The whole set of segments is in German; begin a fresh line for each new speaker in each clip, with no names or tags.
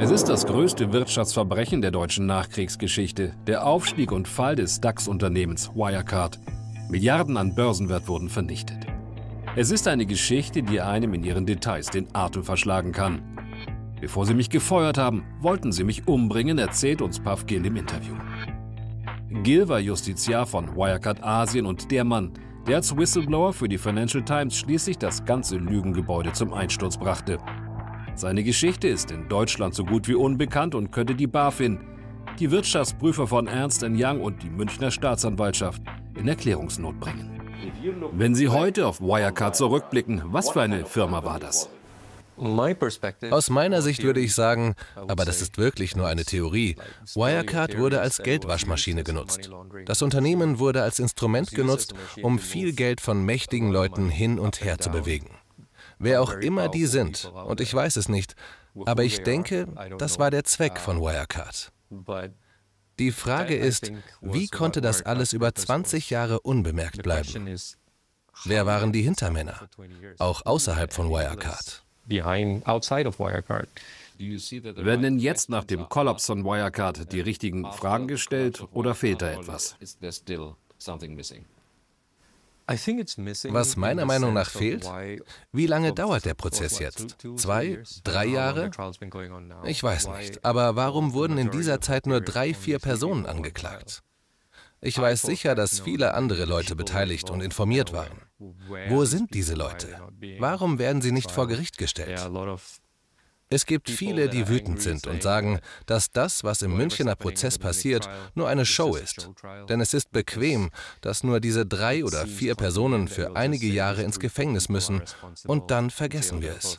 Es ist das größte Wirtschaftsverbrechen der deutschen Nachkriegsgeschichte, der Aufstieg und Fall des DAX-Unternehmens Wirecard. Milliarden an Börsenwert wurden vernichtet. Es ist eine Geschichte, die einem in ihren Details den Atem verschlagen kann. Bevor sie mich gefeuert haben, wollten sie mich umbringen, erzählt uns Puff Gill im Interview. Gill war Justiziar von Wirecard Asien und der Mann, der als Whistleblower für die Financial Times schließlich das ganze Lügengebäude zum Einsturz brachte. Seine Geschichte ist in Deutschland so gut wie unbekannt und könnte die BaFin, die Wirtschaftsprüfer von Ernst Young und die Münchner Staatsanwaltschaft in Erklärungsnot bringen. Wenn Sie heute auf Wirecard zurückblicken, was für eine Firma war das? Aus meiner Sicht würde ich
sagen, aber das ist wirklich nur eine Theorie, Wirecard wurde als Geldwaschmaschine genutzt. Das Unternehmen wurde als Instrument genutzt, um viel Geld von mächtigen Leuten hin und her zu bewegen wer auch immer die sind. Und ich weiß es nicht. Aber ich denke, das war der Zweck von Wirecard. Die Frage ist, wie konnte das alles über 20 Jahre unbemerkt bleiben? Wer waren die Hintermänner,
auch außerhalb von Wirecard? Werden denn jetzt nach dem Kollaps von Wirecard die richtigen Fragen gestellt oder fehlt da etwas? Was meiner Meinung nach fehlt,
wie lange dauert der Prozess jetzt? Zwei, drei Jahre? Ich weiß nicht. Aber warum wurden in dieser Zeit nur drei, vier Personen angeklagt? Ich weiß sicher, dass viele andere Leute beteiligt und informiert waren. Wo sind diese Leute? Warum werden sie nicht vor Gericht gestellt? Es gibt viele, die wütend sind und sagen, dass das, was im Münchener Prozess passiert, nur eine Show ist. Denn es ist bequem, dass nur diese drei oder vier Personen für einige Jahre ins
Gefängnis müssen und dann vergessen wir es.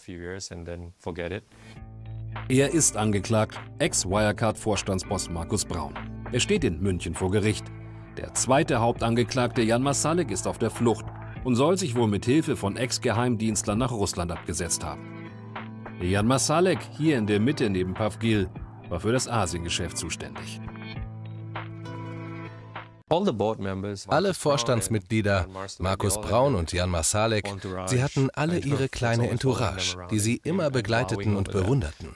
Er ist angeklagt, Ex-Wirecard-Vorstandsboss Markus Braun. Er steht in München vor Gericht. Der zweite Hauptangeklagte Jan Masalek ist auf der Flucht und soll sich wohl mit Hilfe von Ex-Geheimdienstlern nach Russland abgesetzt haben. Jan Masalek, hier in der Mitte neben Pavgil, war für das Asiengeschäft zuständig. Alle Vorstandsmitglieder, Markus Braun und Jan Marsalek,
sie hatten alle ihre kleine Entourage, die sie immer begleiteten und bewunderten.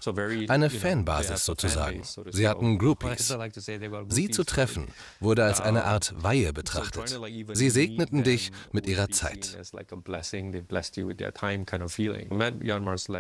Eine Fanbasis sozusagen. Sie hatten Groupies. Sie zu treffen, wurde als eine Art Weihe betrachtet. Sie segneten dich mit ihrer Zeit.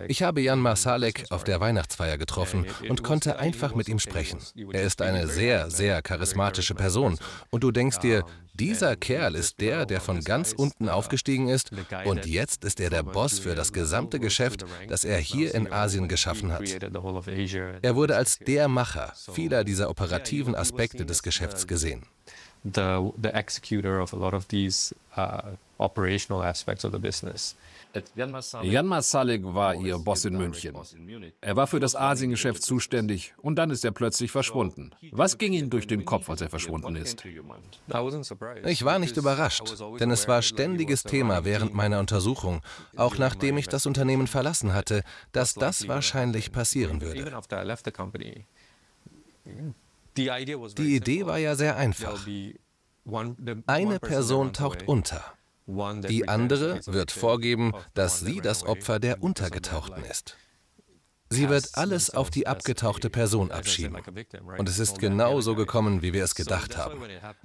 Ich habe Jan Marsalek auf der Weihnachtsfeier getroffen und konnte einfach mit ihm sprechen. Er ist eine sehr, sehr charismatische Person und du denkst dir, dieser äh, Kerl ist der, der von ganz unten aufgestiegen ist und jetzt ist er der Boss für das gesamte Geschäft, das er hier in Asien geschaffen hat.
Er
wurde als der Macher vieler dieser operativen Aspekte des Geschäfts uh, gesehen.
The, the executor of a lot of these uh, operational aspects of the business. Jan Masalek war ihr Boss in München. Er war für das Asiengeschäft zuständig und dann ist er plötzlich verschwunden. Was ging ihm durch den Kopf, als er verschwunden ist?
Ich war nicht überrascht, denn es war ständiges Thema während meiner Untersuchung, auch nachdem ich das Unternehmen verlassen hatte, dass das uh, wahrscheinlich passieren
würde. Die Idee war ja sehr einfach. Eine Person taucht unter. Die andere wird vorgeben,
dass sie das Opfer der Untergetauchten ist. Sie wird alles auf die abgetauchte Person abschieben. Und es ist genau so gekommen, wie wir es gedacht haben.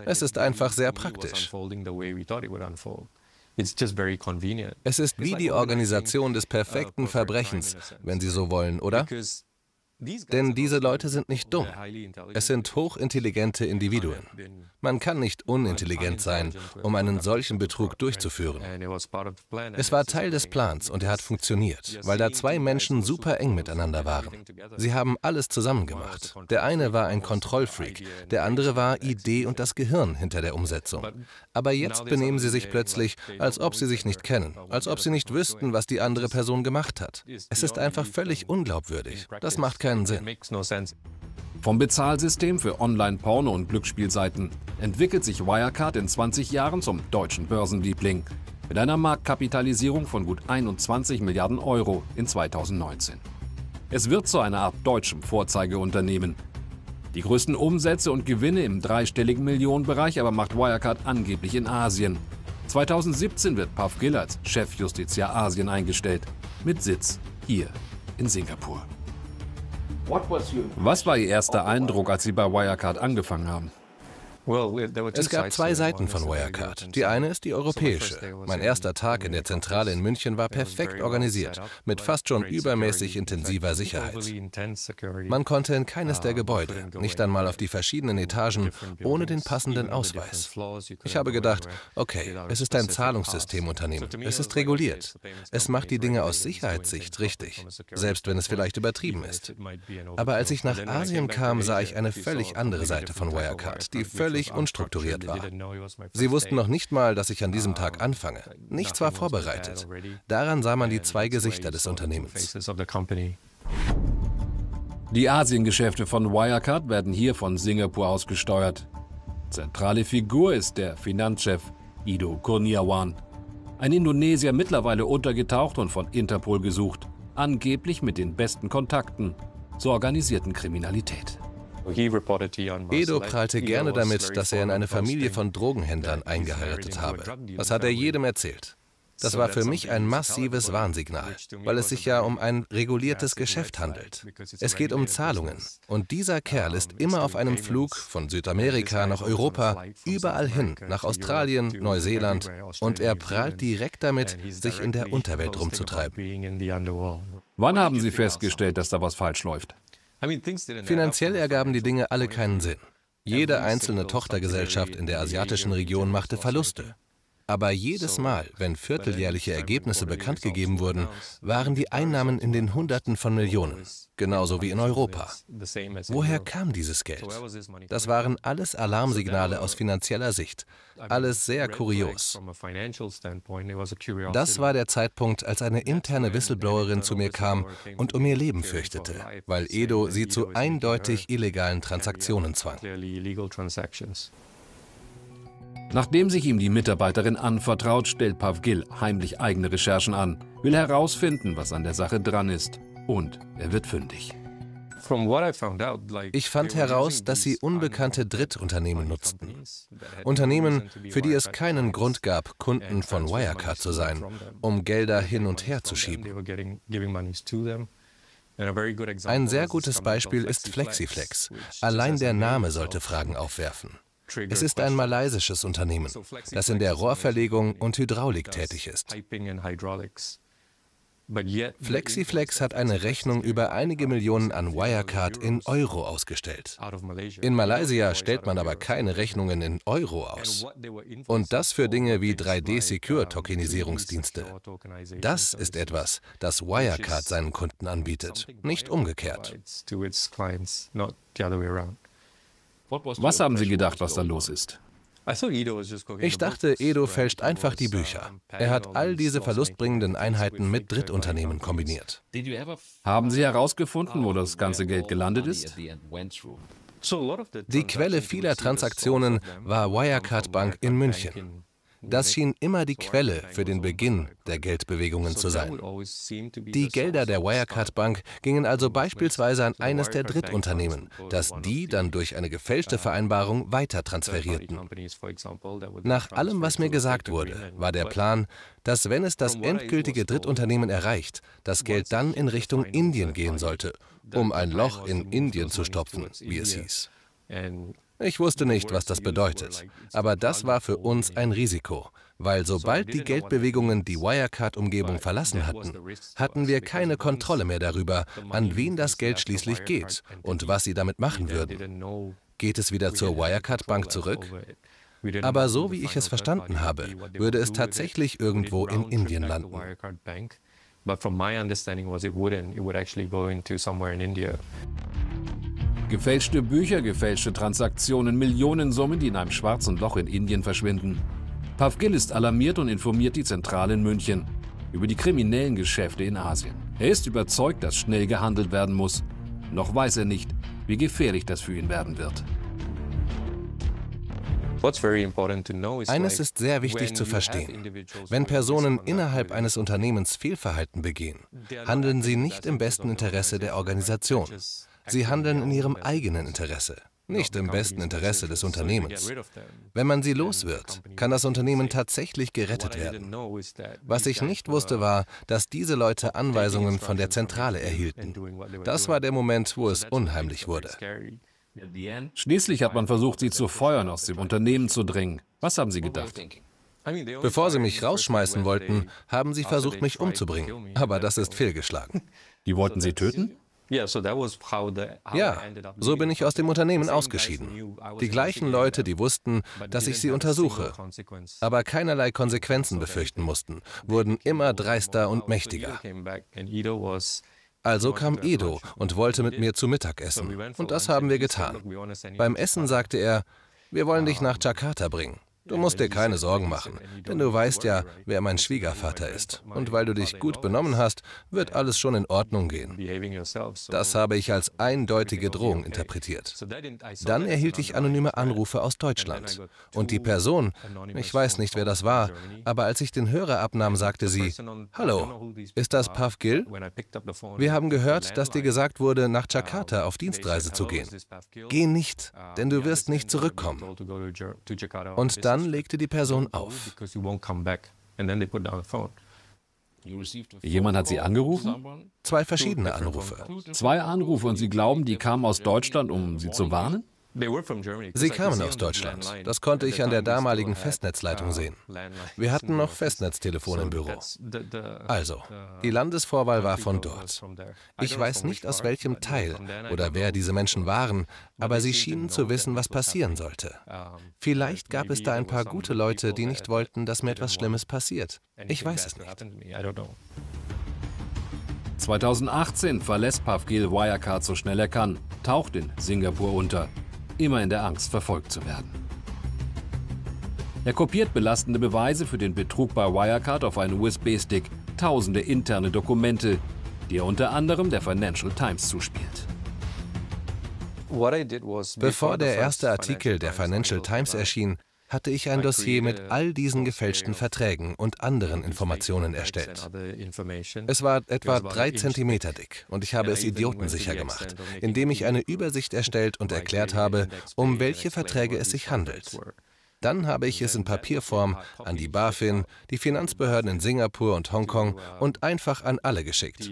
Es ist einfach sehr praktisch. Es ist wie die Organisation des perfekten Verbrechens, wenn Sie so wollen, oder? Denn diese Leute sind nicht dumm. Es sind hochintelligente Individuen. Man kann nicht unintelligent sein, um einen solchen Betrug durchzuführen. Es war Teil des Plans und er hat funktioniert, weil da zwei Menschen super eng miteinander waren. Sie haben alles zusammen gemacht. Der eine war ein Kontrollfreak, der andere war Idee und das Gehirn hinter der Umsetzung. Aber jetzt benehmen sie sich plötzlich, als ob sie sich nicht kennen, als ob sie nicht wüssten, was die andere Person gemacht hat. Es ist einfach völlig unglaubwürdig. Das
macht keinen keinen Sinn. Vom Bezahlsystem für Online-Porno und Glücksspielseiten entwickelt sich Wirecard in 20 Jahren zum deutschen Börsenliebling mit einer Marktkapitalisierung von gut 21 Milliarden Euro in 2019. Es wird zu einer Art deutschem Vorzeigeunternehmen. Die größten Umsätze und Gewinne im dreistelligen Millionenbereich aber macht Wirecard angeblich in Asien. 2017 wird Puff Gill als Chefjustiziar Asien eingestellt, mit Sitz hier in Singapur. Was war Ihr erster Eindruck, als Sie bei Wirecard angefangen haben? Es gab zwei Seiten von Wirecard. Die eine ist die europäische. Mein erster Tag in der
Zentrale in München war perfekt organisiert, mit fast schon übermäßig intensiver Sicherheit. Man konnte in keines ah, der Gebäude, nicht einmal auf die verschiedenen Etagen, ohne den passenden Ausweis. Ich habe gedacht, okay, es ist ein Zahlungssystemunternehmen, es ist reguliert, es macht die Dinge aus Sicherheitssicht richtig, selbst wenn es vielleicht übertrieben ist. Aber als ich nach Asien kam, sah ich eine völlig andere Seite von Wirecard, die völlig völlig unstrukturiert war. Sie wussten noch nicht mal, dass ich an diesem Tag anfange. Nichts war vorbereitet. Daran
sah man die zwei Gesichter des Unternehmens. Die Asiengeschäfte von Wirecard werden hier von Singapur aus gesteuert. Zentrale Figur ist der Finanzchef Ido Kurniawan. Ein Indonesier mittlerweile untergetaucht und von Interpol gesucht, angeblich mit den besten Kontakten zur organisierten Kriminalität. Edo prahlte gerne damit, dass er in eine Familie von
Drogenhändlern eingeheiratet habe. Das hat er jedem erzählt. Das war für mich ein massives Warnsignal, weil es sich ja um ein reguliertes Geschäft handelt. Es geht um Zahlungen. Und dieser Kerl ist immer auf einem Flug von Südamerika nach Europa, überall hin, nach Australien, Neuseeland. Und er prahlt direkt damit, sich in der Unterwelt rumzutreiben. Wann haben Sie festgestellt, dass da was falsch läuft? Finanziell ergaben die Dinge alle keinen Sinn. Jede einzelne Tochtergesellschaft in der asiatischen Region machte Verluste. Aber jedes Mal, wenn vierteljährliche Ergebnisse bekannt gegeben wurden, waren die Einnahmen in den Hunderten von Millionen, genauso wie in Europa. Woher kam dieses Geld? Das waren alles Alarmsignale aus finanzieller Sicht, alles sehr kurios. Das war der Zeitpunkt, als eine interne Whistleblowerin zu mir kam und um ihr Leben fürchtete, weil Edo sie zu eindeutig illegalen Transaktionen zwang.
Nachdem sich ihm die Mitarbeiterin anvertraut, stellt Pavgil heimlich eigene Recherchen an, will herausfinden, was an der Sache dran ist. Und er wird fündig. Ich fand heraus, dass sie
unbekannte Drittunternehmen nutzten. Unternehmen, für die es keinen Grund gab, Kunden von Wirecard zu sein, um Gelder hin und her zu schieben. Ein sehr gutes Beispiel ist FlexiFlex. Allein der Name sollte Fragen aufwerfen. Es ist ein malaysisches Unternehmen, das in der Rohrverlegung und Hydraulik tätig ist. FlexiFlex hat eine Rechnung über einige Millionen an Wirecard in Euro ausgestellt. In Malaysia stellt man aber keine Rechnungen in Euro aus. Und das für Dinge wie 3D-Secure-Tokenisierungsdienste. Das ist etwas, das Wirecard seinen Kunden anbietet, nicht umgekehrt. Was haben Sie gedacht, was da los ist?
Ich dachte, Edo fälscht
einfach die uh, Bücher. Er hat all diese verlustbringenden Einheiten mit Drittunternehmen kombiniert. Haben Sie herausgefunden, wo das ganze Geld gelandet ist? Die Quelle vieler Transaktionen war Wirecard Bank in München. Das schien immer die Quelle für den Beginn der Geldbewegungen zu sein. Die Gelder der Wirecard Bank gingen also beispielsweise an eines der Drittunternehmen, das die dann durch eine gefälschte uh, Vereinbarung weiter transferierten. Nach allem, was mir gesagt wurde, war der Plan, dass wenn es das endgültige Drittunternehmen erreicht, das Geld dann in Richtung uh, Indien gehen sollte, um ein Loch in Indien zu stopfen, wie es hieß. Ich wusste nicht, was das bedeutet, aber das war für uns ein Risiko, weil sobald die Geldbewegungen die Wirecard-Umgebung verlassen hatten, hatten wir keine Kontrolle mehr darüber, an wen das Geld schließlich geht und was sie damit machen würden. Geht es wieder zur Wirecard-Bank zurück?
Aber so wie ich es verstanden habe, würde es tatsächlich irgendwo in Indien landen. But from my understanding was it wouldn't. It would actually go into somewhere in India. Gefälschte Bücher, gefälschte Transaktionen, Millionensummen, die in einem schwarzen Loch in Indien verschwinden. Pavgil ist alarmiert und informiert die Zentrale in München über die kriminellen Geschäfte in Asien. Er ist überzeugt, dass schnell gehandelt werden muss. Noch weiß er nicht, wie gefährlich das für ihn werden wird. Eines ist sehr wichtig zu verstehen. Wenn Personen innerhalb
eines Unternehmens Fehlverhalten begehen, handeln sie nicht im besten Interesse der Organisation. Sie handeln in ihrem eigenen Interesse, nicht im besten Interesse des Unternehmens. Wenn man sie los wird, kann das Unternehmen tatsächlich gerettet werden. Was ich nicht wusste, war, dass diese Leute Anweisungen von der Zentrale erhielten. Das war der Moment,
wo es unheimlich wurde. Schließlich hat man versucht, sie zu feuern, aus dem Unternehmen zu drängen. Was haben Sie gedacht? Bevor sie mich rausschmeißen wollten, haben sie versucht, mich umzubringen. Aber das ist fehlgeschlagen. Die wollten sie töten? Ja, so
bin ich aus dem Unternehmen ausgeschieden. Die gleichen Leute, die wussten, dass ich sie untersuche, aber keinerlei Konsequenzen befürchten mussten, wurden immer dreister und mächtiger. Also kam Edo und wollte mit mir zu Mittag essen. Und das haben wir getan. Beim Essen sagte er, wir wollen dich nach Jakarta bringen. Du musst dir keine Sorgen machen, denn du weißt ja, wer mein Schwiegervater ist. Und weil du dich gut benommen hast, wird alles schon in Ordnung gehen. Das habe ich als eindeutige Drohung interpretiert. Dann erhielt ich anonyme Anrufe aus Deutschland. Und die Person, ich weiß nicht, wer das war, aber als ich den Hörer abnahm, sagte sie,
Hallo, ist das Pav Gill? Wir haben gehört, dass dir
gesagt wurde, nach Jakarta auf Dienstreise zu gehen. Geh nicht, denn du wirst nicht zurückkommen.
Und dann dann legte die Person auf. Jemand hat Sie angerufen? Zwei verschiedene Anrufe. Zwei Anrufe und Sie glauben, die kamen aus Deutschland, um Sie zu warnen? Sie kamen aus Deutschland. Das konnte ich an der damaligen uh, Festnetzleitung uh, sehen. Wir hatten noch Festnetztelefon im Büro. Uh, also, die Landesvorwahl war von dort. Ich weiß nicht aus welchem
Teil oder wer diese Menschen waren, aber sie schienen zu wissen, was passieren sollte. Vielleicht gab es da ein paar gute Leute, die nicht wollten, dass mir etwas Schlimmes passiert. Ich weiß es nicht.
2018 verlässt Pavgil Wirecard so schnell er kann, taucht in Singapur unter immer in der Angst, verfolgt zu werden. Er kopiert belastende Beweise für den Betrug bei Wirecard auf einen USB-Stick, tausende interne Dokumente, die er unter anderem der Financial Times zuspielt. Bevor der erste Artikel der
Financial Times erschien, hatte ich ein Dossier mit all diesen gefälschten Verträgen und anderen Informationen erstellt. Es war etwa drei Zentimeter dick und ich habe es idiotensicher gemacht, indem ich eine Übersicht erstellt und erklärt habe, um welche Verträge es sich handelt. Dann habe ich es in Papierform an die BaFin, die Finanzbehörden in Singapur und Hongkong und einfach an alle geschickt.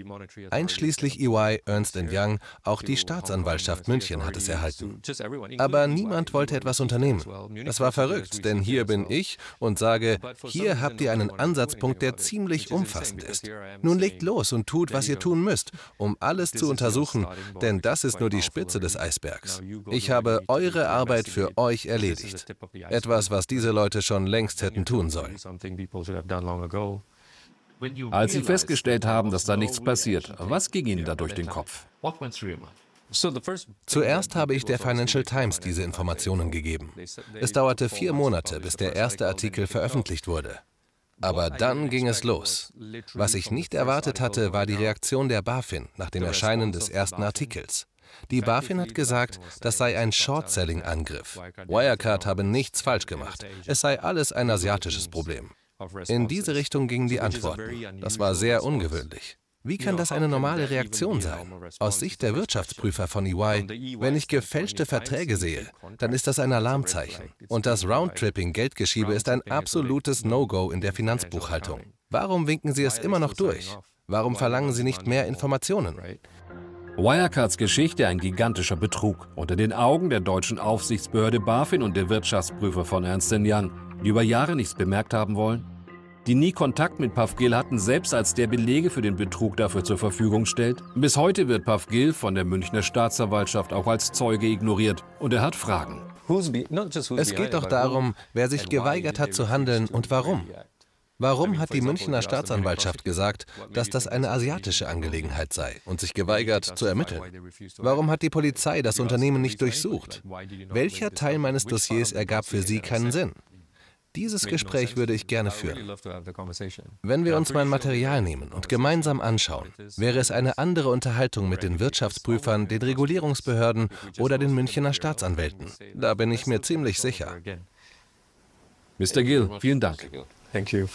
Einschließlich EY, Ernst Young, auch die Staatsanwaltschaft München hat es erhalten. Aber niemand wollte etwas unternehmen. Das war verrückt, denn hier bin ich und sage, hier habt ihr einen Ansatzpunkt, der ziemlich umfassend ist. Nun legt los und tut, was ihr tun müsst, um alles zu untersuchen, denn das ist nur die Spitze des Eisbergs. Ich habe eure Arbeit für euch erledigt. Etwas etwas, was diese Leute schon längst hätten tun sollen. Als Sie festgestellt haben, dass da nichts passiert, was ging Ihnen da durch den Kopf? Zuerst habe ich der Financial Times diese Informationen
gegeben. Es dauerte vier
Monate, bis der erste Artikel veröffentlicht wurde. Aber dann ging es los. Was ich nicht erwartet hatte, war die Reaktion der BaFin nach dem Erscheinen des ersten Artikels. Die BaFin hat gesagt, das sei ein Short-Selling-Angriff. Wirecard habe nichts falsch gemacht. Es sei alles ein asiatisches Problem. In diese Richtung gingen die Antworten. Das war sehr ungewöhnlich. Wie kann das eine normale Reaktion sein? Aus Sicht der Wirtschaftsprüfer von EY, wenn ich gefälschte Verträge sehe, dann ist das ein Alarmzeichen. Und das Roundtripping-Geldgeschiebe ist ein absolutes No-Go in der Finanzbuchhaltung. Warum winken Sie
es immer noch durch? Warum verlangen Sie nicht mehr Informationen? Wirecards Geschichte ein gigantischer Betrug unter den Augen der deutschen Aufsichtsbehörde BaFin und der Wirtschaftsprüfer von Ernst Young, die über Jahre nichts bemerkt haben wollen? die nie Kontakt mit Pafgil hatten, selbst als der Belege für den Betrug dafür zur Verfügung stellt. Bis heute wird Pafgil von der Münchner Staatsanwaltschaft auch als Zeuge ignoriert und er hat Fragen. Es geht doch darum, wer sich geweigert hat zu
handeln und warum. Warum hat die Münchner Staatsanwaltschaft gesagt, dass das eine asiatische Angelegenheit sei und sich geweigert zu ermitteln? Warum hat die Polizei das Unternehmen nicht durchsucht? Welcher Teil meines Dossiers ergab für Sie keinen Sinn?
Dieses Gespräch würde ich gerne führen.
Wenn wir uns mein Material nehmen und gemeinsam anschauen, wäre es eine andere Unterhaltung mit den Wirtschaftsprüfern, den Regulierungsbehörden oder den Münchner Staatsanwälten. Da bin ich mir ziemlich sicher.
Mr. Gill, vielen Dank. Thank you.